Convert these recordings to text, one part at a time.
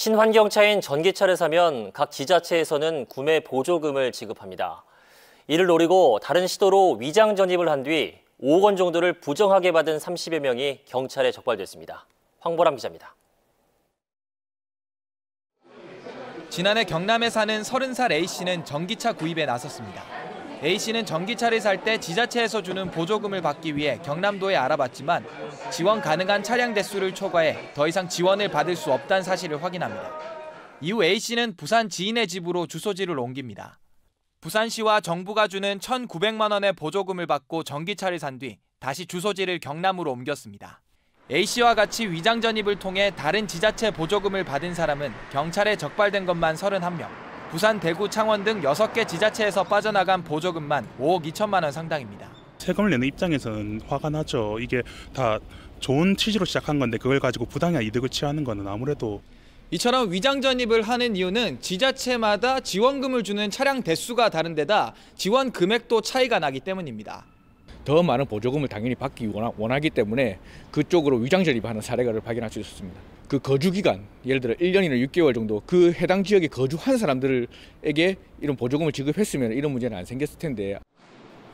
친환경차인 전기차를 사면 각 지자체에서는 구매 보조금을 지급합니다. 이를 노리고 다른 시도로 위장 전입을 한 뒤 5억 원 정도를 부정하게 받은 30여 명이 경찰에 적발됐습니다. 황보람 기자입니다. 지난해 경남에 사는 30살 A씨는 전기차 구입에 나섰습니다. A씨는 전기차를 살 때 지자체에서 주는 보조금을 받기 위해 경남도에 알아봤지만 지원 가능한 차량 대수를 초과해 더 이상 지원을 받을 수 없다는 사실을 확인합니다. 이후 A씨는 부산 지인의 집으로 주소지를 옮깁니다. 부산시와 정부가 주는 1,900만 원의 보조금을 받고 전기차를 산 뒤 다시 주소지를 경남으로 옮겼습니다. A씨와 같이 위장 전입을 통해 다른 지자체 보조금을 받은 사람은 경찰에 적발된 것만 31명. 부산, 대구, 창원 등 6개 지자체에서 빠져나간 보조금만 5억 2천만 원 상당입니다. 세금을 내는 입장에서는 화가 나죠. 이게 다 좋은 취지로 시작한 건데 그걸 가지고 부당한 이득을 취하는 거 아무래도 이처럼 위장 전입을 하는 이유는 지자체마다 지원금을 주는 차량 대수가 다른 데다 지원 금액도 차이가 나기 때문입니다. 더 많은 보조금을 당연히 받기 원하기 때문에 그쪽으로 위장 절입하는 사례를 발견할 수 있었습니다. 그 거주 기간, 예를 들어 1년이나 6개월 정도 그 해당 지역에 거주한 사람들에게 이런 보조금을 지급했으면 이런 문제는 안 생겼을 텐데.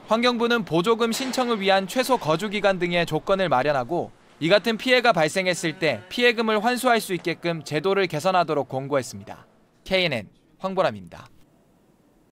환경부는 보조금 신청을 위한 최소 거주 기간 등의 조건을 마련하고 이 같은 피해가 발생했을 때 피해금을 환수할 수 있게끔 제도를 개선하도록 권고했습니다. KNN 황보람입니다.